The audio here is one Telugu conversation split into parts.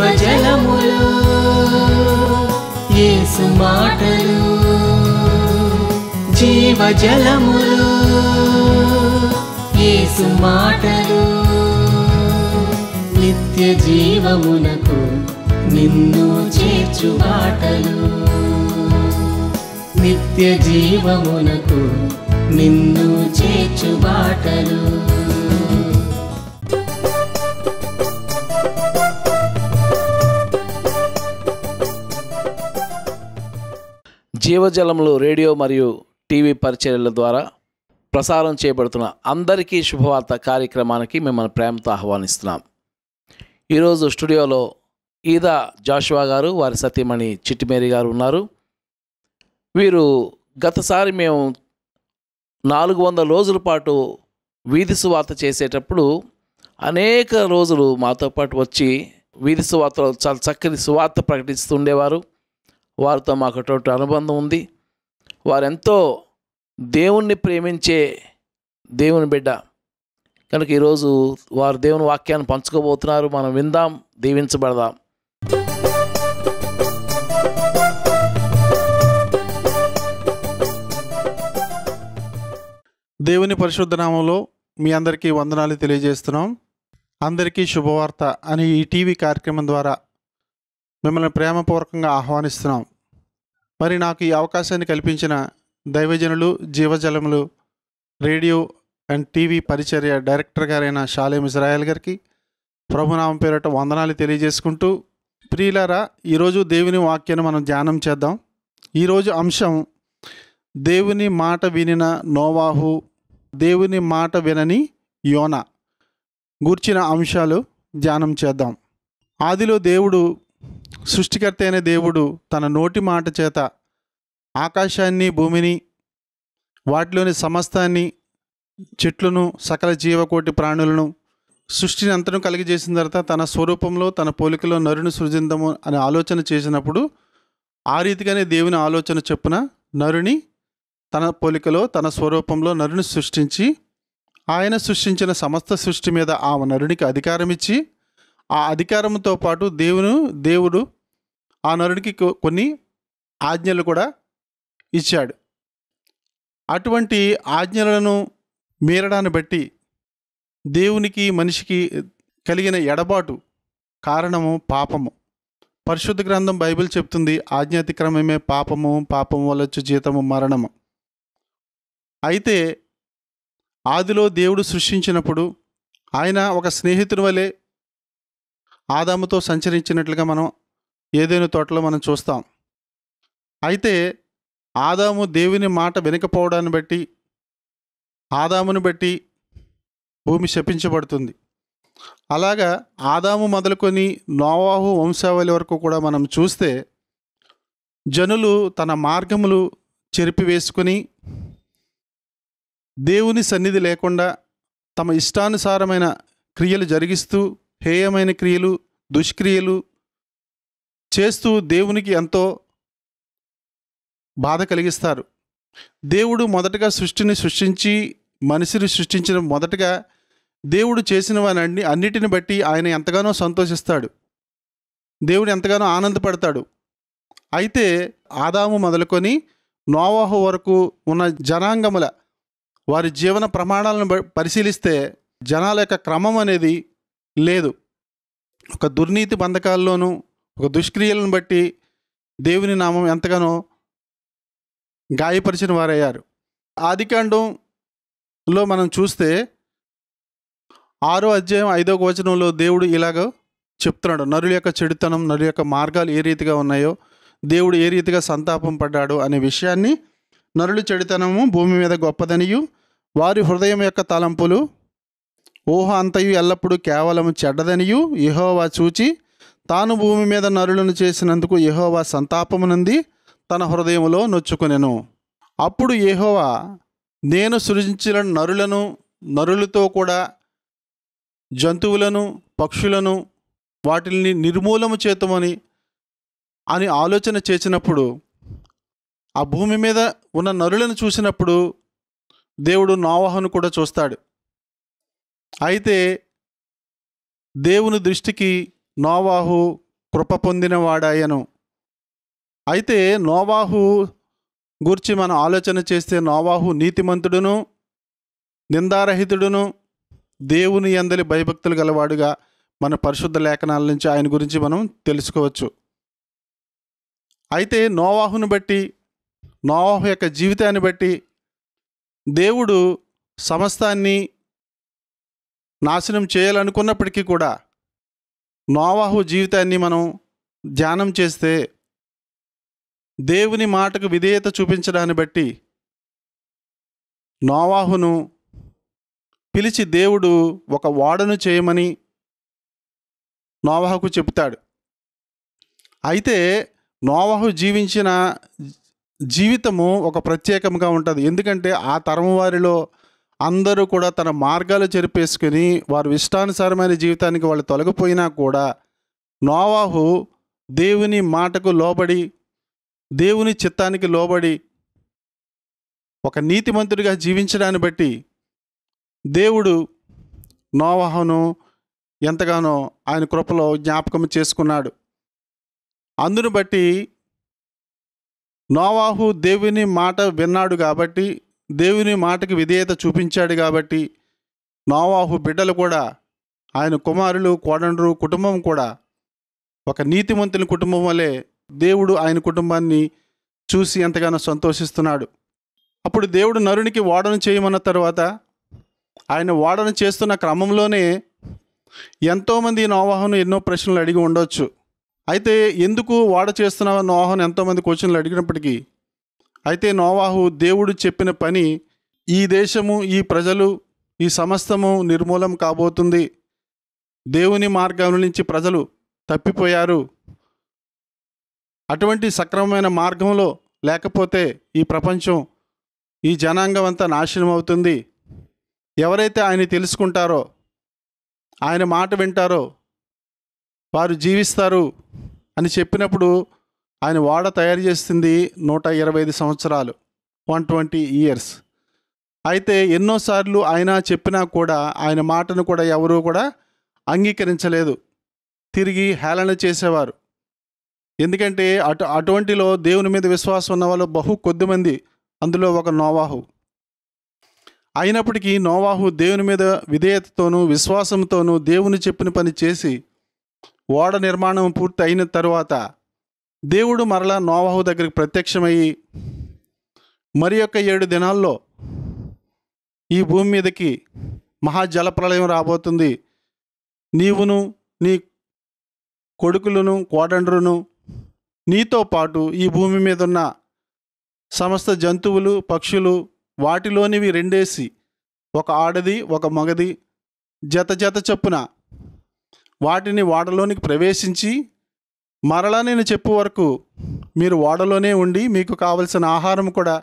జీవజలములు యేసు మాటలు జీవజలములు యేసు మాటలు నిత్య జీవమునకు నిన్ను చేర్చు ఆటలు నిత్య జీవమునకు నిన్ను చేర్చు బాటలు జీవజలంలో రేడియో మరియు టీవీ పరిచర్యల ద్వారా ప్రసారం చేయబడుతున్న అందరికీ శుభవార్త కార్యక్రమానికి మిమ్మల్ని ప్రేమతో ఆహ్వానిస్తున్నాం ఈరోజు స్టూడియోలో ఈదా జాషువా గారు వారి సతీమణి చిట్టిమేరి గారు ఉన్నారు వీరు గతసారి మేము నాలుగు వందల రోజుల పాటు వీధి సువార్త చేసేటప్పుడు అనేక రోజులు మాతో పాటు వచ్చి వీధి సువార్తలో చాలా చక్కని సువార్త ప్రకటిస్తుండేవారు వారితో మాకు అటువంటి అనుబంధం ఉంది వారెంతో దేవుణ్ణి ప్రేమించే దేవుని బిడ్డ కనుక ఈరోజు వారు దేవుని వాక్యాన్ని పంచుకోబోతున్నారు మనం విందాం దీవించబడదాం దేవుని పరిశుద్ధ నామంలో మీ అందరికీ వందనాలు తెలియజేస్తున్నాం అందరికీ శుభవార్త అని ఈ టీవీ కార్యక్రమం ద్వారా మిమ్మల్ని ప్రేమపూర్వకంగా ఆహ్వానిస్తున్నాం మరి నాకు ఈ అవకాశాన్ని కల్పించిన దైవజనులు జీవజలములు రేడియో అండ్ టీవీ పరిచర్య డైరెక్టర్ గారైన షాలేం ఇజ్రాయల్ గారికి ప్రభునామం పేరట వందనాలు తెలియజేసుకుంటూ ప్రియులారా ఈరోజు దేవుని వాక్యాన్ని మనం ధ్యానం చేద్దాం ఈరోజు అంశం దేవుని మాట వినిన నోవాహు దేవుని మాట వినని యోన గూర్చిన అంశాలు ధ్యానం చేద్దాం ఆదిలో దేవుడు సృష్టికర్త అయిన దేవుడు తన నోటి మాట చేత ఆకాశాన్ని భూమిని వాటిలోని సమస్తాన్ని చెట్లను సకల జీవకోటి ప్రాణులను సృష్టిని అంతను చేసిన తర్వాత తన స్వరూపంలో తన పోలికలో నరుని సృజిందము అనే ఆలోచన చేసినప్పుడు ఆ రీతిగానే దేవుని ఆలోచన చెప్పున నరుని తన పోలికలో తన స్వరూపంలో నరుని సృష్టించి ఆయన సృష్టించిన సమస్త సృష్టి మీద ఆ నరునికి అధికారం ఇచ్చి ఆ అధికారంతో పాటు దేవును దేవుడు ఆ నరుడికి కొన్ని ఆజ్ఞలు కూడా ఇచ్చాడు అటువంటి ఆజ్ఞలను మీరడాన్ని బట్టి దేవునికి మనిషికి కలిగిన ఎడబాటు కారణము పాపము పరిశుద్ధ గ్రంథం బైబిల్ చెప్తుంది ఆజ్ఞాతిక్రమమే పాపము పాపం వల్లొచ్చు జీతము మరణము అయితే ఆదిలో దేవుడు సృష్టించినప్పుడు ఆయన ఒక స్నేహితుని వలె ఆదాముతో సంచరించినట్లుగా మనం ఏదైనా తోటలో మనం చూస్తాం అయితే ఆదాము దేవుని మాట వినకపోవడాన్ని బట్టి ఆదామును బట్టి భూమి శపించబడుతుంది అలాగా ఆదాము మొదలుకొని నోవాహు వంశావళి వరకు కూడా మనం చూస్తే జనులు తన మార్గములు చెరిపివేసుకుని దేవుని సన్నిధి లేకుండా తమ ఇష్టానుసారమైన క్రియలు జరిగిస్తూ హేయమైన క్రియలు దుష్క్రియలు చేస్తూ దేవునికి ఎంతో బాధ కలిగిస్తారు దేవుడు మొదటగా సృష్టిని సృష్టించి మనిషిని సృష్టించిన మొదటగా దేవుడు చేసిన వాని అన్నిటిని బట్టి ఆయన ఎంతగానో సంతోషిస్తాడు దేవుడు ఎంతగానో ఆనందపడతాడు అయితే ఆదాము మొదలుకొని నోవాహు వరకు ఉన్న జనాంగముల వారి జీవన ప్రమాణాలను పరిశీలిస్తే జనాల యొక్క క్రమం అనేది లేదు ఒక దుర్నీతి బంధకాల్లోనూ ఒక దుష్క్రియలను బట్టి దేవుని నామం ఎంతగానో గాయపరిచిన వారయ్యారు ఆదికాండంలో మనం చూస్తే ఆరో అధ్యాయం ఐదో వచనంలో దేవుడు ఇలాగ చెప్తున్నాడు నరుల యొక్క చెడుతనం నరు యొక్క మార్గాలు ఏ రీతిగా ఉన్నాయో దేవుడు ఏ రీతిగా సంతాపం పడ్డాడు అనే విషయాన్ని నరుల చెడుతనము భూమి మీద గొప్పదనియు వారి హృదయం యొక్క తలంపులు ఊహ అంతయు ఎల్లప్పుడూ కేవలం చెడ్డదనియు యహోవా చూచి తాను భూమి మీద నరులను చేసినందుకు యహోవా సంతాపమునంది తన హృదయంలో నొచ్చుకునెను అప్పుడు యహోవా నేను సృజించిన నరులను నరులతో కూడా జంతువులను పక్షులను వాటిని నిర్మూలము చేతమని అని ఆలోచన చేసినప్పుడు ఆ భూమి మీద ఉన్న నరులను చూసినప్పుడు దేవుడు నావాహను కూడా చూస్తాడు అయితే దేవుని దృష్టికి నోవాహు కృప పొందినవాడాయను అయితే నోవాహు గురించి మనం ఆలోచన చేస్తే నోవాహు నీతిమంతుడును నిందారహితుడును దేవుని ఎందలి భయభక్తులు గలవాడుగా మన పరిశుద్ధ లేఖనాల నుంచి ఆయన గురించి మనం తెలుసుకోవచ్చు అయితే నోవాహును బట్టి నోవాహు యొక్క జీవితాన్ని బట్టి దేవుడు సమస్తాన్ని నాశనం చేయాలనుకున్నప్పటికీ కూడా నోవాహు జీవితాన్ని మనం ధ్యానం చేస్తే దేవుని మాటకు విధేయత చూపించడాన్ని బట్టి నోవాహును పిలిచి దేవుడు ఒక ఓడను చేయమని నోవాహుకు చెప్తాడు అయితే నోవాహు జీవించిన జీవితము ఒక ప్రత్యేకంగా ఉంటుంది ఎందుకంటే ఆ తరం వారిలో అందరూ కూడా తన మార్గాలు చెరిపేసుకుని వారు ఇష్టానుసారమైన జీవితానికి వాళ్ళు తొలగిపోయినా కూడా నోవాహు దేవుని మాటకు లోబడి దేవుని చిత్తానికి లోబడి ఒక నీతిమంతుడిగా జీవించడాన్ని బట్టి దేవుడు నోవాహును ఎంతగానో ఆయన కృపలో జ్ఞాపకం చేసుకున్నాడు అందును బట్టి నోవాహు దేవుని మాట విన్నాడు కాబట్టి దేవుని మాటకి విధేయత చూపించాడు కాబట్టి నోవాహు బిడ్డలు కూడా ఆయన కుమారులు కోడండ్రు కుటుంబం కూడా ఒక నీతిమంతుని కుటుంబం వలె దేవుడు ఆయన కుటుంబాన్ని చూసి ఎంతగానో సంతోషిస్తున్నాడు అప్పుడు దేవుడు నరునికి ఓడన చేయమన్న తర్వాత ఆయన ఓడన చేస్తున్న క్రమంలోనే ఎంతోమంది నోవాహను ఎన్నో ప్రశ్నలు అడిగి ఉండొచ్చు అయితే ఎందుకు వాడ చేస్తున్న నోవాహను ఎంతోమంది క్వశ్చన్లు అడిగినప్పటికీ అయితే నోవాహు దేవుడు చెప్పిన పని ఈ దేశము ఈ ప్రజలు ఈ సమస్తము నిర్మూలం కాబోతుంది దేవుని మార్గం నుంచి ప్రజలు తప్పిపోయారు అటువంటి సక్రమమైన మార్గంలో లేకపోతే ఈ ప్రపంచం ఈ జనాంగం అంతా నాశనం అవుతుంది ఎవరైతే ఆయన తెలుసుకుంటారో ఆయన మాట వింటారో వారు జీవిస్తారు అని చెప్పినప్పుడు ఆయన వాడ తయారు చేసింది నూట ఇరవై ఐదు సంవత్సరాలు వన్ ట్వంటీ ఇయర్స్ అయితే ఎన్నోసార్లు ఆయన చెప్పినా కూడా ఆయన మాటను కూడా ఎవరూ కూడా అంగీకరించలేదు తిరిగి హేళన చేసేవారు ఎందుకంటే అటు అటువంటిలో దేవుని మీద విశ్వాసం ఉన్న వాళ్ళు బహు కొద్దిమంది అందులో ఒక నోవాహు అయినప్పటికీ నోవాహు దేవుని మీద విధేయతతోనూ విశ్వాసంతోనూ దేవుని చెప్పిన పని చేసి ఓడ నిర్మాణం పూర్తి అయిన తర్వాత దేవుడు మరలా నోవాహు దగ్గరికి ప్రత్యక్షమయ్యి మరి యొక్క ఏడు దినాల్లో ఈ భూమి మీదకి మహాజలప్రలయం రాబోతుంది నీవును నీ కొడుకులను కోడండ్రును నీతో పాటు ఈ భూమి మీద ఉన్న సమస్త జంతువులు పక్షులు వాటిలోనివి రెండేసి ఒక ఆడది ఒక మగది జత జత చొప్పున వాటిని వాడలోనికి ప్రవేశించి మరలా నేను చెప్పు వరకు మీరు ఓడలోనే ఉండి మీకు కావలసిన ఆహారం కూడా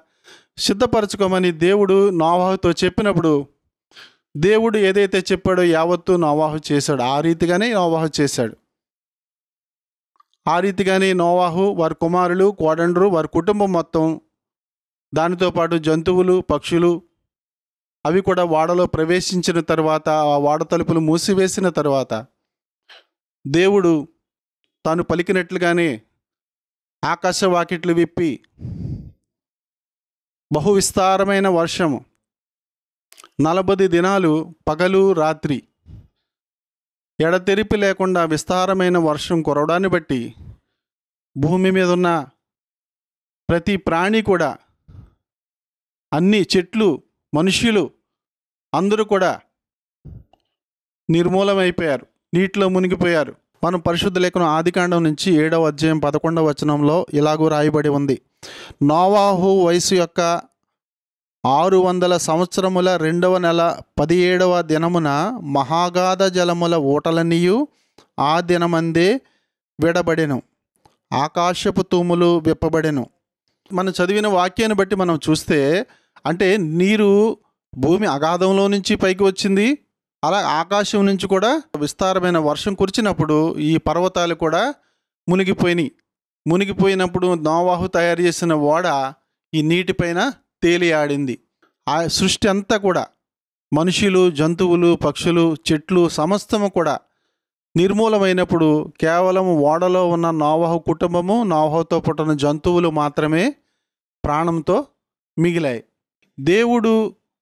సిద్ధపరచుకోమని దేవుడు నోవాహుతో చెప్పినప్పుడు దేవుడు ఏదైతే చెప్పాడో యావత్తు నోవాహు చేశాడు ఆ రీతిగానే నోవాహు చేశాడు ఆ రీతిగానే నోవాహు వారి కుమారులు కోడండ్రు వారి కుటుంబం మొత్తం దానితో పాటు జంతువులు పక్షులు అవి కూడా వాడలో ప్రవేశించిన తర్వాత ఆ వాడ తలుపులు మూసివేసిన తర్వాత దేవుడు తాను పలికినట్లుగానే ఆకాశ వాకిట్లు విప్పి బహు విస్తారమైన వర్షం నలభై దినాలు పగలు రాత్రి ఎడతెరిపి లేకుండా విస్తారమైన వర్షం కురవడాన్ని బట్టి భూమి మీద ఉన్న ప్రతి ప్రాణి కూడా అన్ని చెట్లు మనుషులు అందరూ కూడా నిర్మూలమైపోయారు నీటిలో మునిగిపోయారు మనం పరిశుద్ధ లేఖను ఆదికాండం నుంచి ఏడవ అధ్యాయం పదకొండవ వచనంలో ఇలాగూ రాయబడి ఉంది నోవాహు వయసు యొక్క ఆరు వందల సంవత్సరముల రెండవ నెల పదిహేడవ దినమున మహాగాధ జలముల ఓటలనియు ఆ దినమందే విడబడెను ఆకాశపు తూములు విప్పబడెను మనం చదివిన వాక్యాన్ని బట్టి మనం చూస్తే అంటే నీరు భూమి అగాధంలో నుంచి పైకి వచ్చింది అలా ఆకాశం నుంచి కూడా విస్తారమైన వర్షం కురిచినప్పుడు ఈ పర్వతాలు కూడా మునిగిపోయినాయి మునిగిపోయినప్పుడు నోవాహు తయారు చేసిన ఓడ ఈ నీటిపైన తేలియాడింది ఆ సృష్టి అంతా కూడా మనుషులు జంతువులు పక్షులు చెట్లు సమస్తము కూడా నిర్మూలమైనప్పుడు కేవలం ఓడలో ఉన్న నోవాహు కుటుంబము నోవాహుతో పుట్టిన జంతువులు మాత్రమే ప్రాణంతో మిగిలాయి దేవుడు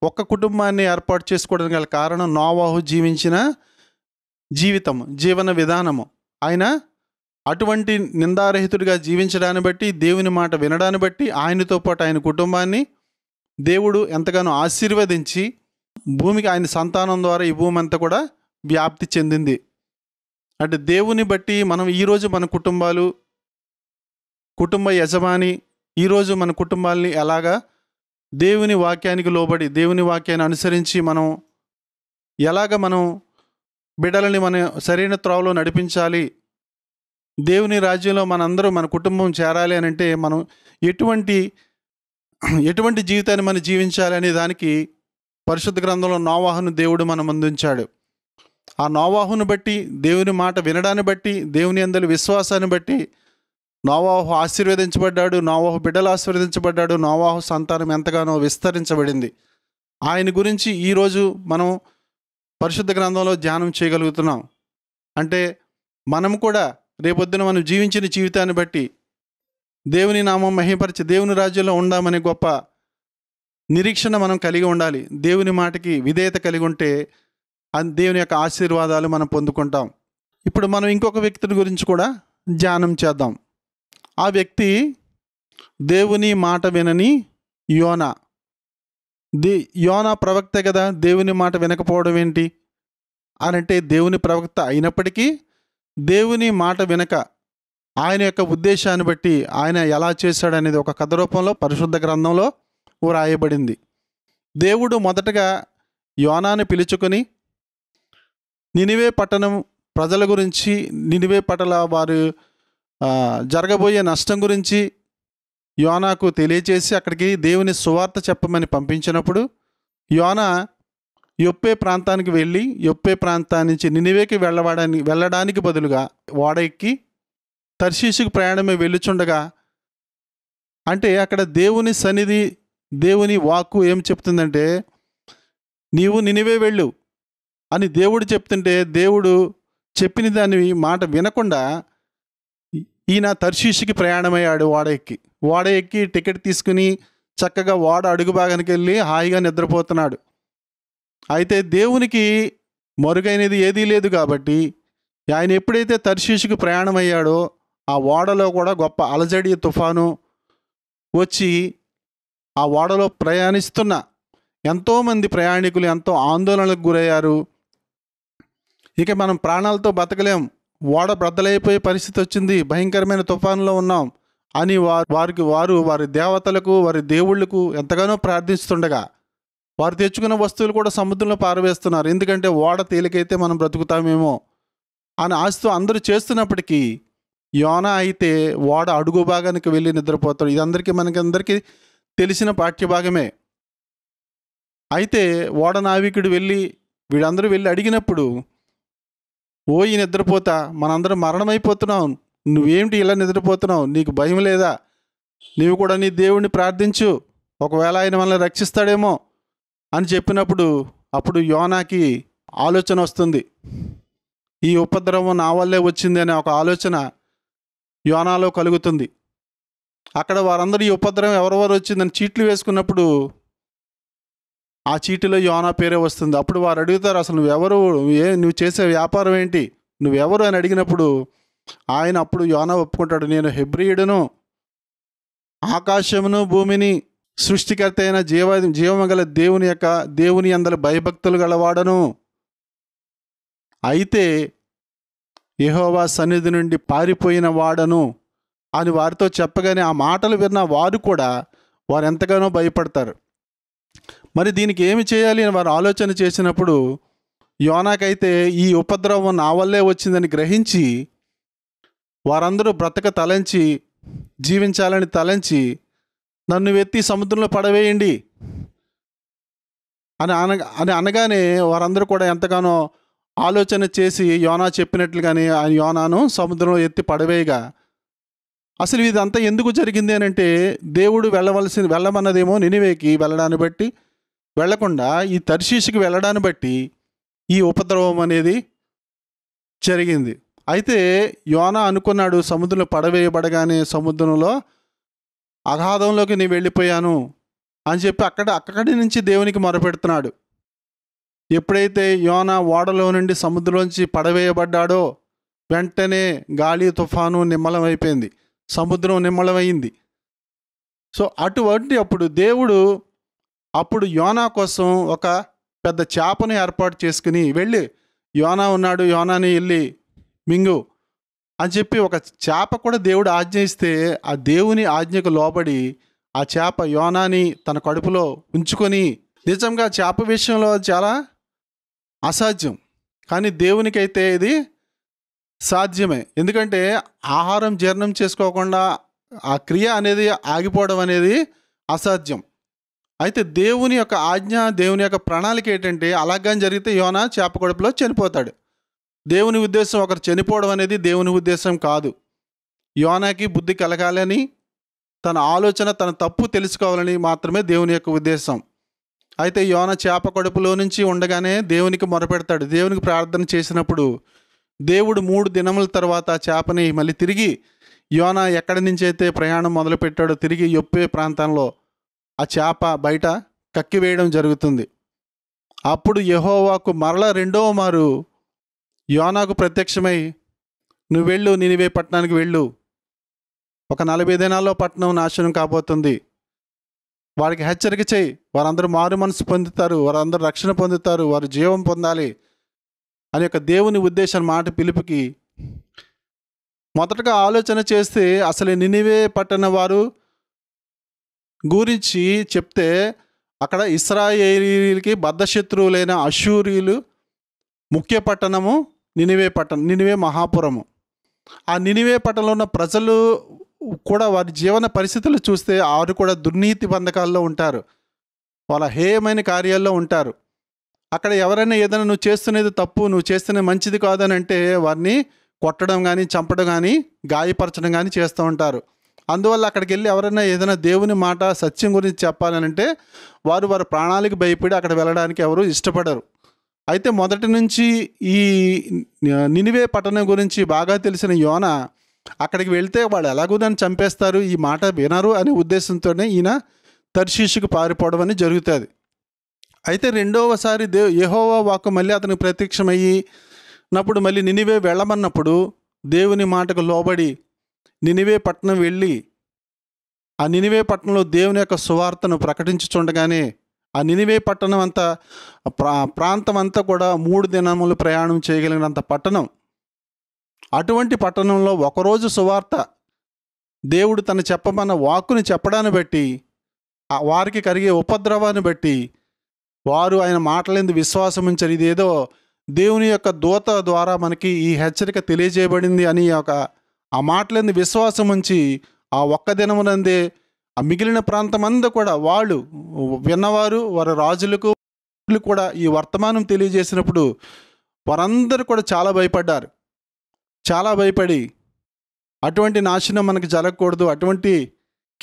ఒక్క కుటుంబాన్ని ఏర్పాటు చేసుకోవడానికి గల కారణం నోవాహు జీవించిన జీవితం జీవన విధానము ఆయన అటువంటి నిందారహితుడిగా జీవించడాన్ని బట్టి దేవుని మాట వినడాన్ని బట్టి ఆయనతో పాటు ఆయన కుటుంబాన్ని దేవుడు ఎంతగానో ఆశీర్వదించి భూమికి ఆయన సంతానం ద్వారా ఈ భూమి అంతా కూడా వ్యాప్తి చెందింది అంటే దేవుని బట్టి మనం ఈరోజు మన కుటుంబాలు కుటుంబ యజమాని ఈరోజు మన కుటుంబాల్ని ఎలాగా దేవుని వాక్యానికి లోబడి దేవుని వాక్యాన్ని అనుసరించి మనం ఎలాగ మనం బిడ్డలని మన సరైన త్రోవలో నడిపించాలి దేవుని రాజ్యంలో మనందరూ మన కుటుంబం చేరాలి అని అంటే మనం ఎటువంటి ఎటువంటి జీవితాన్ని మనం జీవించాలి అనే దానికి పరిశుద్ధ గ్రంథంలో నోవాహును దేవుడు మనం అందించాడు ఆ నోవాహును బట్టి దేవుని మాట వినడాన్ని బట్టి దేవుని అందరి విశ్వాసాన్ని బట్టి నోవాహు ఆశీర్వదించబడ్డాడు నోవాహు బిడ్డలు ఆశీర్వదించబడ్డాడు నోవాహు సంతానం ఎంతగానో విస్తరించబడింది ఆయన గురించి ఈరోజు మనం పరిశుద్ధ గ్రంథంలో ధ్యానం చేయగలుగుతున్నాం అంటే మనం కూడా రేపొద్దున మనం జీవించిన జీవితాన్ని బట్టి దేవుని నామం మహిమపరిచి దేవుని రాజ్యంలో ఉందామనే గొప్ప నిరీక్షణ మనం కలిగి ఉండాలి దేవుని మాటకి విధేయత కలిగి ఉంటే దేవుని యొక్క ఆశీర్వాదాలు మనం పొందుకుంటాం ఇప్పుడు మనం ఇంకొక వ్యక్తుల గురించి కూడా ధ్యానం చేద్దాం ఆ వ్యక్తి దేవుని మాట వినని యోన దే యోన ప్రవక్త కదా దేవుని మాట వినకపోవడం ఏంటి అనంటే దేవుని ప్రవక్త అయినప్పటికీ దేవుని మాట వినక ఆయన యొక్క ఉద్దేశాన్ని బట్టి ఆయన ఎలా చేశాడనేది ఒక కథ రూపంలో పరిశుద్ధ గ్రంథంలో వ్రాయబడింది దేవుడు మొదటగా యోనాను పిలుచుకొని నినివే పట్టణం ప్రజల గురించి నినివే పటల వారు జరగబోయే నష్టం గురించి యోనాకు తెలియచేసి అక్కడికి దేవుని సువార్త చెప్పమని పంపించినప్పుడు యోన యొప్పే ప్రాంతానికి వెళ్ళి యొప్పే ప్రాంతాన్నించి నినివేకి వెళ్ళవడానికి వెళ్ళడానికి బదులుగా ఓడ ఎక్కి ప్రయాణమే వెళ్ళుచుండగా అంటే అక్కడ దేవుని సన్నిధి దేవుని వాక్కు ఏం చెప్తుందంటే నీవు నినివే వెళ్ళు అని దేవుడు చెప్తుంటే దేవుడు చెప్పిన దాని మాట వినకుండా ఈయన తర్షీష్కి ప్రయాణమయ్యాడు వాడ ఎక్కి వాడ ఎక్కి టికెట్ తీసుకుని చక్కగా వాడ అడుగు భాగానికి వెళ్ళి హాయిగా నిద్రపోతున్నాడు అయితే దేవునికి మరుగైనది ఏదీ లేదు కాబట్టి ఆయన ఎప్పుడైతే తర్షీష్కి ప్రయాణమయ్యాడో ఆ ఓడలో కూడా గొప్ప అలజడి తుఫాను వచ్చి ఆ ఓడలో ప్రయాణిస్తున్న ఎంతోమంది ప్రయాణికులు ఎంతో ఆందోళనలకు గురయ్యారు ఇక మనం ప్రాణాలతో బతకలేము ఓడ బ్రద్దలైపోయే పరిస్థితి వచ్చింది భయంకరమైన తుఫాన్లో ఉన్నాం అని వారు వారికి వారు వారి దేవతలకు వారి దేవుళ్ళకు ఎంతగానో ప్రార్థిస్తుండగా వారు తెచ్చుకున్న వస్తువులు కూడా సముద్రంలో పారవేస్తున్నారు ఎందుకంటే ఓడ తేలికైతే మనం బ్రతుకుతామేమో అని ఆస్తు అందరూ చేస్తున్నప్పటికీ యోన అయితే ఓడ అడుగు భాగానికి వెళ్ళి నిద్రపోతాడు ఇది అందరికీ మనకి అందరికీ తెలిసిన పాఠ్యభాగమే అయితే ఓడ నావికుడు వెళ్ళి వీళ్ళందరూ వెళ్ళి అడిగినప్పుడు ఓయి నిద్రపోతా మనందరం మరణమైపోతున్నాం నువ్వేమిటి ఇలా నిద్రపోతున్నావు నీకు భయం లేదా నీవు కూడా నీ దేవుణ్ణి ప్రార్థించు ఒకవేళ ఆయన మనల్ని రక్షిస్తాడేమో అని చెప్పినప్పుడు అప్పుడు యోనాకి ఆలోచన వస్తుంది ఈ ఉపద్రవం నా వల్లే వచ్చింది అనే ఒక ఆలోచన యోనాలో కలుగుతుంది అక్కడ వారందరూ ఈ ఉపద్రవం ఎవరెవరు వచ్చిందని చీట్లు వేసుకున్నప్పుడు ఆ చీటిలో యోనా పేరే వస్తుంది అప్పుడు వారు అడుగుతారు అసలు నువ్వెవరు ఏ నువ్వు చేసే వ్యాపారం ఏంటి నువ్వెవరు అని అడిగినప్పుడు ఆయన అప్పుడు యోనా ఒప్పుకుంటాడు నేను హెబ్రియుడును ఆకాశమును భూమిని సృష్టికర్త అయిన జీవ జీవమగల దేవుని యొక్క దేవుని అందరి భయభక్తులు గలవాడను అయితే యహోవా సన్నిధి నుండి పారిపోయిన వాడను అని వారితో చెప్పగానే ఆ మాటలు విన్న వారు కూడా వారు ఎంతగానో భయపడతారు మరి దీనికి ఏమి చేయాలి అని వారు ఆలోచన చేసినప్పుడు యోనాకైతే ఈ ఉపద్రవం నా వల్లే వచ్చిందని గ్రహించి వారందరూ బ్రతక తలంచి జీవించాలని తలంచి నన్ను వెత్తి సముద్రంలో పడవేయండి అని అన అని అనగానే వారందరూ కూడా ఎంతగానో ఆలోచన చేసి యోనా చెప్పినట్లుగానే ఆ యోనాను సముద్రంలో ఎత్తి పడవేయగా అసలు ఇదంతా ఎందుకు జరిగింది అని అంటే దేవుడు వెళ్ళవలసిన వెళ్ళమన్నదేమో నినివేకి వెళ్ళడాన్ని బట్టి వెళ్లకుండా ఈ తర్శీషికి వెళ్ళడాన్ని బట్టి ఈ ఉపద్రవం అనేది జరిగింది అయితే యోన అనుకున్నాడు సముద్రంలో పడవేయబడగానే సముద్రంలో అగాధంలోకి నేను వెళ్ళిపోయాను అని చెప్పి అక్కడ అక్కడి నుంచి దేవునికి మొరపెడుతున్నాడు ఎప్పుడైతే యోన ఓడలో నుండి సముద్రంలోంచి పడవేయబడ్డాడో వెంటనే గాలి తుఫాను నిమ్మలం అయిపోయింది సముద్రం నిమ్మళమైంది సో అటువంటి అప్పుడు దేవుడు అప్పుడు యోనా కోసం ఒక పెద్ద చేపను ఏర్పాటు చేసుకుని వెళ్ళి యోనా ఉన్నాడు యోనాని వెళ్ళి మింగు అని చెప్పి ఒక చేప కూడా దేవుడు ఆజ్ఞ ఇస్తే ఆ దేవుని ఆజ్ఞకు లోబడి ఆ చేప యోనాని తన కడుపులో ఉంచుకొని నిజంగా చేప విషయంలో చాలా అసాధ్యం కానీ దేవునికైతే ఇది సాధ్యమే ఎందుకంటే ఆహారం జీర్ణం చేసుకోకుండా ఆ క్రియ అనేది ఆగిపోవడం అనేది అసాధ్యం అయితే దేవుని యొక్క ఆజ్ఞ దేవుని యొక్క ప్రణాళిక ఏంటంటే అలాగని జరిగితే యోన చేపకొడుపులో చనిపోతాడు దేవుని ఉద్దేశం ఒకరు చనిపోవడం అనేది దేవుని ఉద్దేశం కాదు యోనాకి బుద్ధి కలగాలని తన ఆలోచన తన తప్పు తెలుసుకోవాలని మాత్రమే దేవుని యొక్క ఉద్దేశం అయితే యోన చేప కడుపులో నుంచి ఉండగానే దేవునికి మొరపెడతాడు దేవునికి ప్రార్థన చేసినప్పుడు దేవుడు మూడు దినముల తర్వాత చేపని మళ్ళీ తిరిగి యోనా ఎక్కడి నుంచి అయితే ప్రయాణం మొదలుపెట్టాడో తిరిగి యొప్పే ప్రాంతంలో ఆ చేప బయట కక్కివేయడం జరుగుతుంది అప్పుడు యహోవాకు మరల రెండవ మారు యోనాకు ప్రత్యక్షమై నువ్వు వెళ్ళు నినివే పట్టణానికి వెళ్ళు ఒక నలభై దినాల్లో పట్టణం నాశనం కాబోతుంది వారికి హెచ్చరిక చేయి వారందరూ మారు మనసు పొందుతారు వారందరూ రక్షణ పొందుతారు వారు జీవం పొందాలి అని యొక్క దేవుని ఉద్దేశం మాట పిలుపుకి మొదటగా ఆలోచన చేస్తే అసలు నినివే పట్టణ వారు గురించి చెప్తే అక్కడ ఇస్రాయేలీలకి బద్ధశత్రువులైన అశూరీలు ముఖ్య పట్టణము నినివే పట్టణం నినివే మహాపురము ఆ నినివే పట్టణంలో ఉన్న ప్రజలు కూడా వారి జీవన పరిస్థితులు చూస్తే వారు కూడా దుర్నీతి బంధకాల్లో ఉంటారు వాళ్ళ హేయమైన కార్యాల్లో ఉంటారు అక్కడ ఎవరైనా ఏదైనా నువ్వు చేస్తున్నది తప్పు నువ్వు చేస్తున్నది మంచిది కాదని అంటే వారిని కొట్టడం కానీ చంపడం కానీ గాయపరచడం కానీ చేస్తూ ఉంటారు అందువల్ల అక్కడికి వెళ్ళి ఎవరైనా ఏదైనా దేవుని మాట సత్యం గురించి చెప్పాలని అంటే వారు వారి ప్రాణాలకు భయపడి అక్కడ వెళ్ళడానికి ఎవరు ఇష్టపడరు అయితే మొదటి నుంచి ఈ నినివే పట్టణం గురించి బాగా తెలిసిన యోన అక్కడికి వెళ్తే వాళ్ళు ఎలాగో దాన్ని చంపేస్తారు ఈ మాట వినరు అనే ఉద్దేశంతోనే ఈయన తర్శీషుకు పారిపోవడం అని జరుగుతుంది అయితే రెండవసారి దే యహోవా వాకు మళ్ళీ అతనికి ప్రత్యక్షమయ్యినప్పుడు మళ్ళీ నినివే వెళ్ళమన్నప్పుడు దేవుని మాటకు లోబడి నినివే పట్టణం వెళ్ళి ఆ నినివే పట్టణంలో దేవుని యొక్క సువార్తను ప్రకటించుచుండగానే ఆ నినివే పట్టణం అంతా ప్రా ప్రాంతం అంతా కూడా మూడు దినములు ప్రయాణం చేయగలిగినంత పట్టణం అటువంటి పట్టణంలో ఒకరోజు సువార్త దేవుడు తను చెప్పమన్న వాక్కుని చెప్పడాన్ని బట్టి వారికి కలిగే ఉపద్రవాన్ని బట్టి వారు ఆయన మాటలేందు విశ్వాసం ఉంచారు ఇది ఏదో దేవుని యొక్క దూత ద్వారా మనకి ఈ హెచ్చరిక తెలియజేయబడింది అని ఒక ఆ మాటలందు విశ్వాసం ఉంచి ఆ ఒక్క దినమునందే ఆ మిగిలిన ప్రాంతం అంతా కూడా వాళ్ళు విన్నవారు వారి రాజులకు కూడా ఈ వర్తమానం తెలియజేసినప్పుడు వారందరూ కూడా చాలా భయపడ్డారు చాలా భయపడి అటువంటి నాశనం మనకు జరగకూడదు అటువంటి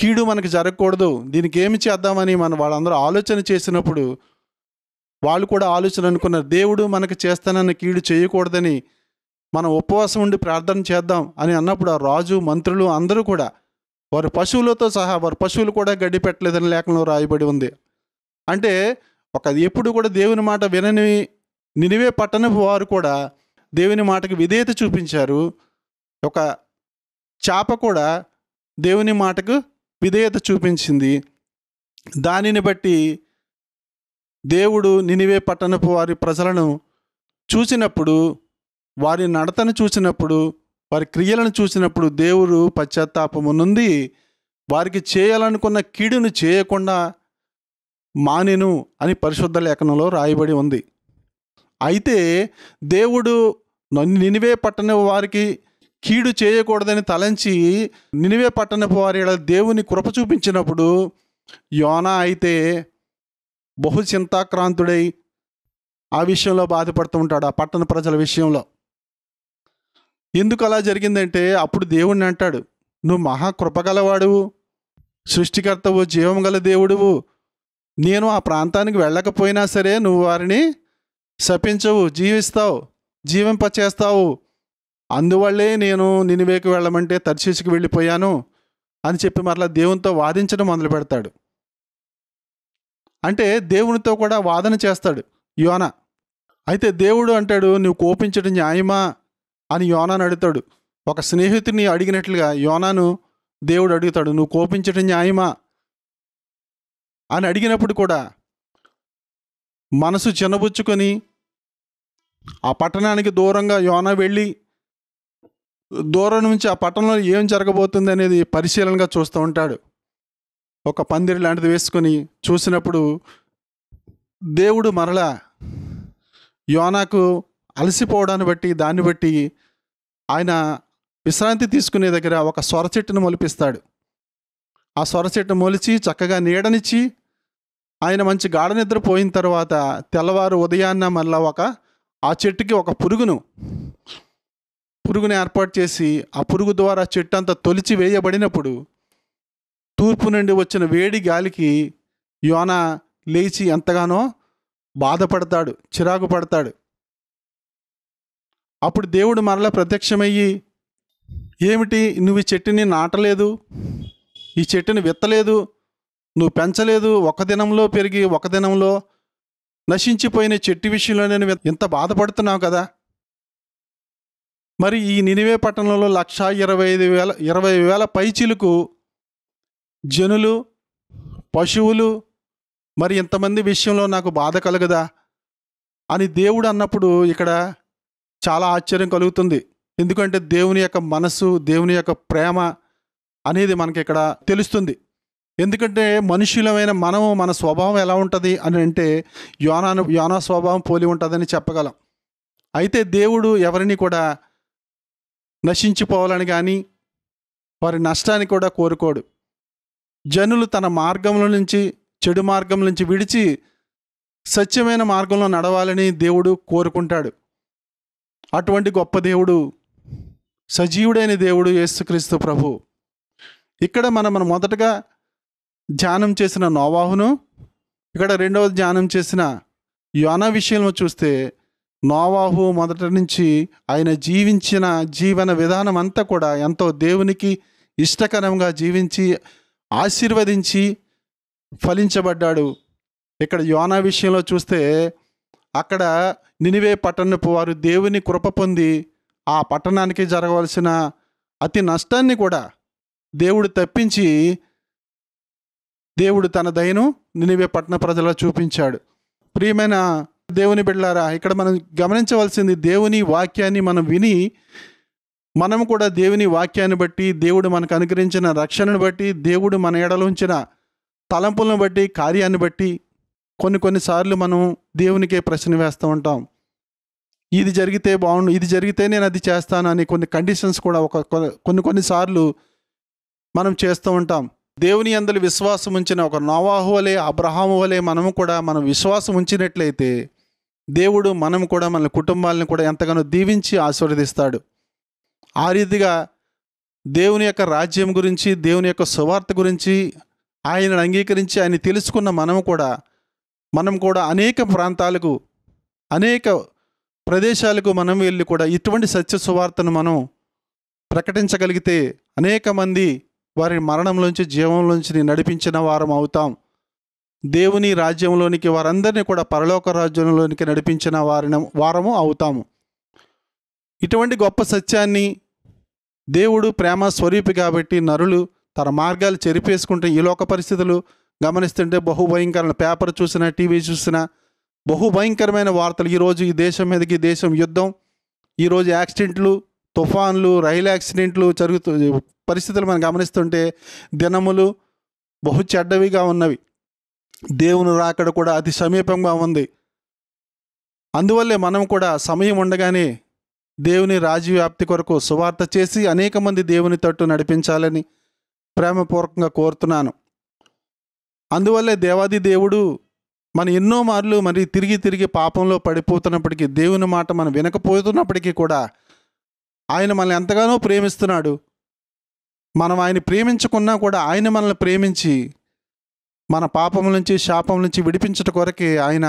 కీడు మనకు జరగకూడదు దీనికి ఏమి చేద్దామని మన వాళ్ళందరూ ఆలోచన చేసినప్పుడు వాళ్ళు కూడా ఆలోచన అనుకున్నారు దేవుడు మనకు చేస్తానన్న కీడు చేయకూడదని మనం ఉపవాసం ఉండి ప్రార్థన చేద్దాం అని అన్నప్పుడు ఆ రాజు మంత్రులు అందరూ కూడా వారి పశువులతో సహా వారి పశువులు కూడా గడ్డి పెట్టలేదని లేఖలో రాయబడి ఉంది అంటే ఒక ఎప్పుడు కూడా దేవుని మాట వినని నినివే పట్టణపు వారు కూడా దేవుని మాటకు విధేయత చూపించారు ఒక చేప కూడా దేవుని మాటకు విధేయత చూపించింది దానిని బట్టి దేవుడు నినివే పట్టణపు వారి ప్రజలను చూసినప్పుడు వారి నడతను చూసినప్పుడు వారి క్రియలను చూసినప్పుడు దేవుడు పశ్చాత్తాపమునుంది నుండి వారికి చేయాలనుకున్న కీడును చేయకుండా మానేను అని పరిశుద్ధ లేఖనంలో రాయబడి ఉంది అయితే దేవుడు నినివే పట్టణ వారికి కీడు చేయకూడదని తలంచి నినివే పట్టణపు వారి దేవుని కృప చూపించినప్పుడు యోనా అయితే బహు చింతాక్రాంతుడై ఆ విషయంలో బాధపడుతూ ఉంటాడు ఆ పట్టణ ప్రజల విషయంలో ఎందుకు అలా జరిగిందంటే అప్పుడు దేవుణ్ణి అంటాడు నువ్వు మహాకృపగలవాడువు సృష్టికర్తవు జీవం గల దేవుడువు నేను ఆ ప్రాంతానికి వెళ్ళకపోయినా సరే నువ్వు వారిని శపించవు జీవిస్తావు జీవింపచేస్తావు అందువల్లే నేను నినివేకి వెళ్ళమంటే తర్శీసుకు వెళ్ళిపోయాను అని చెప్పి మరలా దేవునితో వాదించడం మొదలు పెడతాడు అంటే దేవునితో కూడా వాదన చేస్తాడు యోన అయితే దేవుడు అంటాడు నువ్వు కోపించడం న్యాయమా అని యోనాను అడుగుతాడు ఒక స్నేహితుని అడిగినట్లుగా యోనాను దేవుడు అడుగుతాడు నువ్వు కోపించడం న్యాయమా అని అడిగినప్పుడు కూడా మనసు చిన్నబుచ్చుకొని ఆ పట్టణానికి దూరంగా యోనా వెళ్ళి దూరం నుంచి ఆ పట్టణంలో ఏం జరగబోతుంది అనేది పరిశీలనగా చూస్తూ ఉంటాడు ఒక పందిరి లాంటిది వేసుకొని చూసినప్పుడు దేవుడు మరలా యోనాకు అలసిపోవడాన్ని బట్టి దాన్ని బట్టి ఆయన విశ్రాంతి తీసుకునే దగ్గర ఒక స్వర చెట్టును మొలిపిస్తాడు ఆ స్వర చెట్టు మొలిచి చక్కగా నీడనిచ్చి ఆయన మంచి గాఢ నిద్ర పోయిన తర్వాత తెల్లవారు ఉదయాన్న మళ్ళా ఒక ఆ చెట్టుకి ఒక పురుగును పురుగుని ఏర్పాటు చేసి ఆ పురుగు ద్వారా చెట్టు అంతా తొలిచి వేయబడినప్పుడు తూర్పు నుండి వచ్చిన వేడి గాలికి యోన లేచి ఎంతగానో బాధపడతాడు చిరాకు పడతాడు అప్పుడు దేవుడు మరలా ప్రత్యక్షమయ్యి ఏమిటి నువ్వు ఈ చెట్టుని నాటలేదు ఈ చెట్టుని విత్తలేదు నువ్వు పెంచలేదు ఒక దినంలో పెరిగి ఒక దినంలో నశించిపోయిన చెట్టు విషయంలో నేను ఇంత బాధపడుతున్నావు కదా మరి ఈ నినివే పట్టణంలో లక్షా ఇరవై ఐదు వేల ఇరవై వేల పైచీలకు జనులు పశువులు మరి ఇంతమంది విషయంలో నాకు బాధ కలగదా అని దేవుడు అన్నప్పుడు ఇక్కడ చాలా ఆశ్చర్యం కలుగుతుంది ఎందుకంటే దేవుని యొక్క మనసు దేవుని యొక్క ప్రేమ అనేది మనకి ఇక్కడ తెలుస్తుంది ఎందుకంటే మనుషులమైన మనము మన స్వభావం ఎలా ఉంటుంది అని అంటే యోనా యోనా స్వభావం పోలి ఉంటుందని చెప్పగలం అయితే దేవుడు ఎవరిని కూడా నశించిపోవాలని కానీ వారి నష్టాన్ని కూడా కోరుకోడు జనులు తన మార్గంలో నుంచి చెడు మార్గం నుంచి విడిచి సత్యమైన మార్గంలో నడవాలని దేవుడు కోరుకుంటాడు అటువంటి గొప్ప దేవుడు సజీవుడైన దేవుడు యేసుక్రీస్తు ప్రభు ఇక్కడ మనం మన మొదటగా ధ్యానం చేసిన నోవాహును ఇక్కడ రెండవది ధ్యానం చేసిన యోన విషయంలో చూస్తే నోవాహు మొదటి నుంచి ఆయన జీవించిన జీవన విధానం అంతా కూడా ఎంతో దేవునికి ఇష్టకరంగా జీవించి ఆశీర్వదించి ఫలించబడ్డాడు ఇక్కడ యోనా విషయంలో చూస్తే అక్కడ నినివే పట్టణపు వారు దేవుని కృప పొంది ఆ పట్టణానికి జరగవలసిన అతి నష్టాన్ని కూడా దేవుడు తప్పించి దేవుడు తన దయను నినివే పట్టణ ప్రజలా చూపించాడు ప్రియమైన దేవుని బిడ్డారా ఇక్కడ మనం గమనించవలసింది దేవుని వాక్యాన్ని మనం విని మనము కూడా దేవుని వాక్యాన్ని బట్టి దేవుడు మనకు అనుగ్రహించిన రక్షణను బట్టి దేవుడు మన ఎడలుంచిన తలంపులను బట్టి కార్యాన్ని బట్టి కొన్ని కొన్నిసార్లు మనం దేవునికే ప్రశ్న వేస్తూ ఉంటాం ఇది జరిగితే బాగుండు ఇది జరిగితే నేను అది చేస్తాను అని కొన్ని కండిషన్స్ కూడా ఒక కొన్ని కొన్నిసార్లు మనం చేస్తూ ఉంటాం దేవుని అందరి విశ్వాసం ఉంచిన ఒక నోవాహు వలె అబ్రహాము వలె మనము కూడా మనం విశ్వాసం ఉంచినట్లయితే దేవుడు మనం కూడా మన కుటుంబాలను కూడా ఎంతగానో దీవించి ఆశీర్వదిస్తాడు ఆ రీతిగా దేవుని యొక్క రాజ్యం గురించి దేవుని యొక్క సువార్త గురించి ఆయనను అంగీకరించి ఆయన తెలుసుకున్న మనం కూడా మనం కూడా అనేక ప్రాంతాలకు అనేక ప్రదేశాలకు మనం వెళ్ళి కూడా ఇటువంటి సత్య సువార్తను మనం ప్రకటించగలిగితే అనేక మంది వారి మరణంలోంచి జీవంలోంచి నడిపించిన వారం అవుతాం దేవుని రాజ్యంలోనికి వారందరినీ కూడా పరలోక రాజ్యంలోనికి నడిపించిన వారిన వారము అవుతాము ఇటువంటి గొప్ప సత్యాన్ని దేవుడు ప్రేమ స్వరూపి కాబట్టి నరులు తన మార్గాలు చెరిపేసుకుంటే ఈ లోక పరిస్థితులు గమనిస్తుంటే బహుభయంకరమైన పేపర్ చూసినా టీవీ చూసినా బహుభయంకరమైన వార్తలు ఈరోజు ఈ దేశం మీదకి దేశం యుద్ధం ఈరోజు యాక్సిడెంట్లు తుఫాన్లు రైలు యాక్సిడెంట్లు జరుగుతూ పరిస్థితులు మనం గమనిస్తుంటే దినములు బహు చెడ్డవిగా ఉన్నవి దేవుని రాకడ కూడా అతి సమీపంగా ఉంది అందువల్లే మనం కూడా సమయం ఉండగానే దేవుని రాజ్యవ్యాప్తి కొరకు సువార్త చేసి అనేక మంది దేవుని తట్టు నడిపించాలని ప్రేమపూర్వకంగా కోరుతున్నాను అందువల్లే దేవాది దేవుడు మన ఎన్నో మార్లు మరి తిరిగి తిరిగి పాపంలో పడిపోతున్నప్పటికీ దేవుని మాట మనం వినకపోతున్నప్పటికీ కూడా ఆయన మనల్ని ఎంతగానో ప్రేమిస్తున్నాడు మనం ఆయన ప్రేమించుకున్నా కూడా ఆయన మనల్ని ప్రేమించి మన పాపం నుంచి శాపం నుంచి విడిపించట కొరకే ఆయన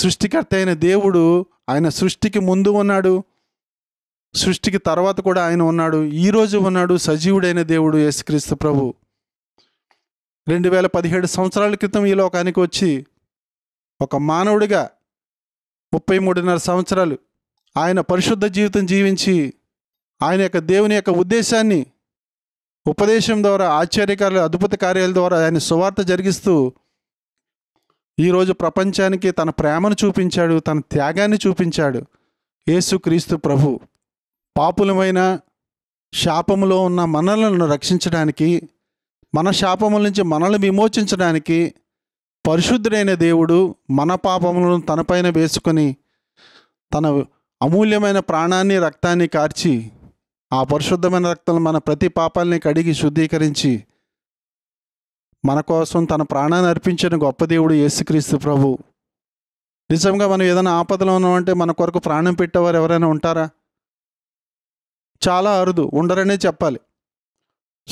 సృష్టికర్త అయిన దేవుడు ఆయన సృష్టికి ముందు ఉన్నాడు సృష్టికి తర్వాత కూడా ఆయన ఉన్నాడు ఈరోజు ఉన్నాడు సజీవుడైన దేవుడు యేసుక్రీస్తు ప్రభు రెండు వేల పదిహేడు సంవత్సరాల క్రితం ఈ లోకానికి వచ్చి ఒక మానవుడిగా ముప్పై మూడున్నర సంవత్సరాలు ఆయన పరిశుద్ధ జీవితం జీవించి ఆయన యొక్క దేవుని యొక్క ఉద్దేశాన్ని ఉపదేశం ద్వారా ఆశ్చర్యకార్య అద్భుత కార్యాల ద్వారా ఆయన సువార్త జరిగిస్తూ ఈరోజు ప్రపంచానికి తన ప్రేమను చూపించాడు తన త్యాగాన్ని చూపించాడు క్రీస్తు ప్రభు పాపులమైన శాపములో ఉన్న మనలను రక్షించడానికి మన శాపముల నుంచి మనల్ని విమోచించడానికి పరిశుద్ధుడైన దేవుడు మన పాపములను తనపైన వేసుకొని తన అమూల్యమైన ప్రాణాన్ని రక్తాన్ని కార్చి ఆ పరిశుద్ధమైన రక్తం మన ప్రతి పాపాలని కడిగి శుద్ధీకరించి మన కోసం తన ప్రాణాన్ని అర్పించిన గొప్ప దేవుడు యేసుక్రీస్తు ప్రభు నిజంగా మనం ఏదైనా ఆపదలో ఉన్నామంటే మన కొరకు ప్రాణం పెట్టేవారు ఎవరైనా ఉంటారా చాలా అరుదు ఉండరనే చెప్పాలి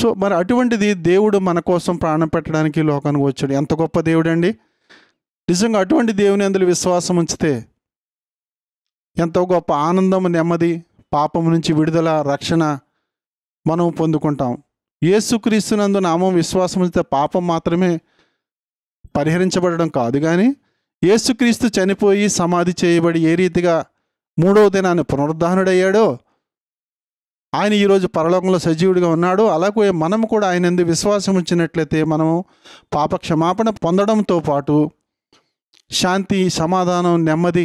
సో మరి అటువంటిది దేవుడు మన కోసం ప్రాణం పెట్టడానికి లోకానికి వచ్చాడు ఎంత గొప్ప దేవుడు అండి నిజంగా అటువంటి దేవుని అందులో విశ్వాసం ఉంచితే ఎంతో గొప్ప ఆనందం నెమ్మది పాపం నుంచి విడుదల రక్షణ మనం పొందుకుంటాం ఏసుక్రీస్తునందు నామం విశ్వాసం ఉంచితే పాపం మాత్రమే పరిహరించబడడం కాదు కానీ ఏసుక్రీస్తు చనిపోయి సమాధి చేయబడి ఏ రీతిగా మూడవ దినాన్ని పునరుద్ధానుడయ్యాడో ఆయన ఈరోజు పరలోకంలో సజీవుడిగా ఉన్నాడు అలాగే మనము కూడా ఆయన ఎందుకు విశ్వాసం ఉంచినట్లయితే మనము పాప క్షమాపణ పొందడంతో పాటు శాంతి సమాధానం నెమ్మది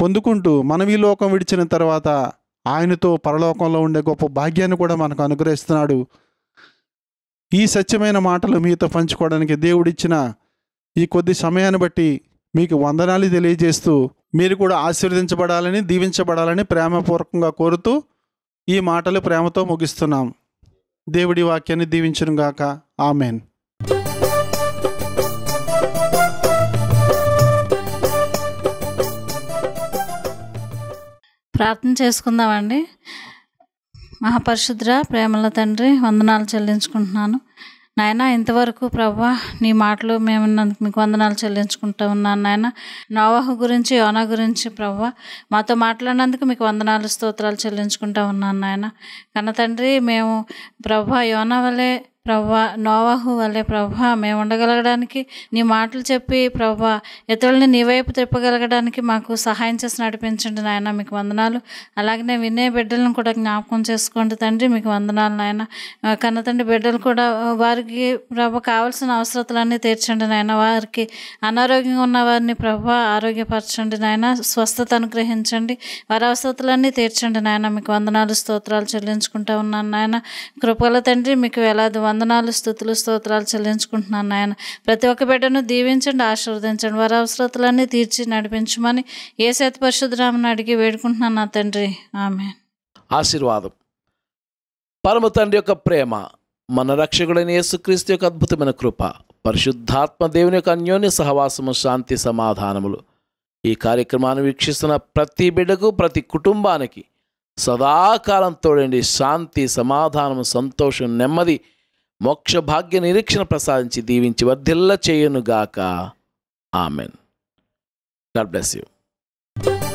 పొందుకుంటూ మనం ఈ లోకం విడిచిన తర్వాత ఆయనతో పరలోకంలో ఉండే గొప్ప భాగ్యాన్ని కూడా మనకు అనుగ్రహిస్తున్నాడు ఈ సత్యమైన మాటలు మీతో పంచుకోవడానికి దేవుడిచ్చిన ఈ కొద్ది సమయాన్ని బట్టి మీకు వందనాలు తెలియజేస్తూ మీరు కూడా ఆశీర్వదించబడాలని దీవించబడాలని ప్రేమపూర్వకంగా కోరుతూ ఈ మాటలు ప్రేమతో ముగిస్తున్నాం దేవుడి వాక్యాన్ని దీవించునుగాక ఆమెన్ ప్రార్థన చేసుకుందామండి మహాపరిశుద్ర ప్రేమల తండ్రి వందనాలు చెల్లించుకుంటున్నాను నాయన ఇంతవరకు ప్రభా నీ మాటలు మేము మీకు వందనాలు చెల్లించుకుంటూ ఉన్నాను నాయన నోవాహు గురించి యోనా గురించి ప్రభా మాతో మాట్లాడినందుకు మీకు వందనాలు స్తోత్రాలు చెల్లించుకుంటూ ఉన్నాను నాయన కన్న తండ్రి మేము ప్రభా యోనా వలె ప్రభా నోవాహు వల్లే ప్రభా మేము ఉండగలగడానికి నీ మాటలు చెప్పి ప్రభా ఇతరుల్ని నీ వైపు తిప్పగలగడానికి మాకు సహాయం చేసి నడిపించండి నాయన మీకు వందనాలు అలాగనే వినే బిడ్డలను కూడా జ్ఞాపకం చేసుకోండి తండ్రి మీకు వందనాలు నాయన కన్న తండ్రి బిడ్డలు కూడా వారికి ప్రభా కావాల్సిన అవసరతలన్నీ తీర్చండి నాయన వారికి అనారోగ్యంగా ఉన్న వారిని ప్రభా ఆరోగ్యపరచండి నాయన స్వస్థత అనుగ్రహించండి వారి అవసరతలన్నీ తీర్చండి నాయన మీకు వందనాలు స్తోత్రాలు చెల్లించుకుంటా ఉన్నాను నాయన కృపల తండ్రి మీకు వేలాది వంద వందనాలు స్థుతులు స్తోత్రాలు చెల్లించుకుంటున్నాను నాయన ప్రతి ఒక్క బిడ్డను దీవించండి ఆశీర్వదించండి వారి అవసరతలన్నీ తీర్చి నడిపించమని ఏ సేత పరిశుద్ధరామని అడిగి వేడుకుంటున్నాను నా తండ్రి ఆమె ఆశీర్వాదం పరమ తండ్రి యొక్క ప్రేమ మన రక్షకుడైన యేసుక్రీస్తు యొక్క అద్భుతమైన కృప పరిశుద్ధాత్మ దేవుని యొక్క అన్యోన్య సహవాసము శాంతి సమాధానములు ఈ కార్యక్రమాన్ని వీక్షిస్తున్న ప్రతి బిడ్డకు ప్రతి కుటుంబానికి సదాకాలం తోడండి శాంతి సమాధానం సంతోషం నెమ్మది మోక్ష భాగ్య నిరీక్షణ ప్రసాదించి దీవించి వర్ధిల్ల చేయనుగాక ఆమెన్ గాడ్ బ్లెస్ యూ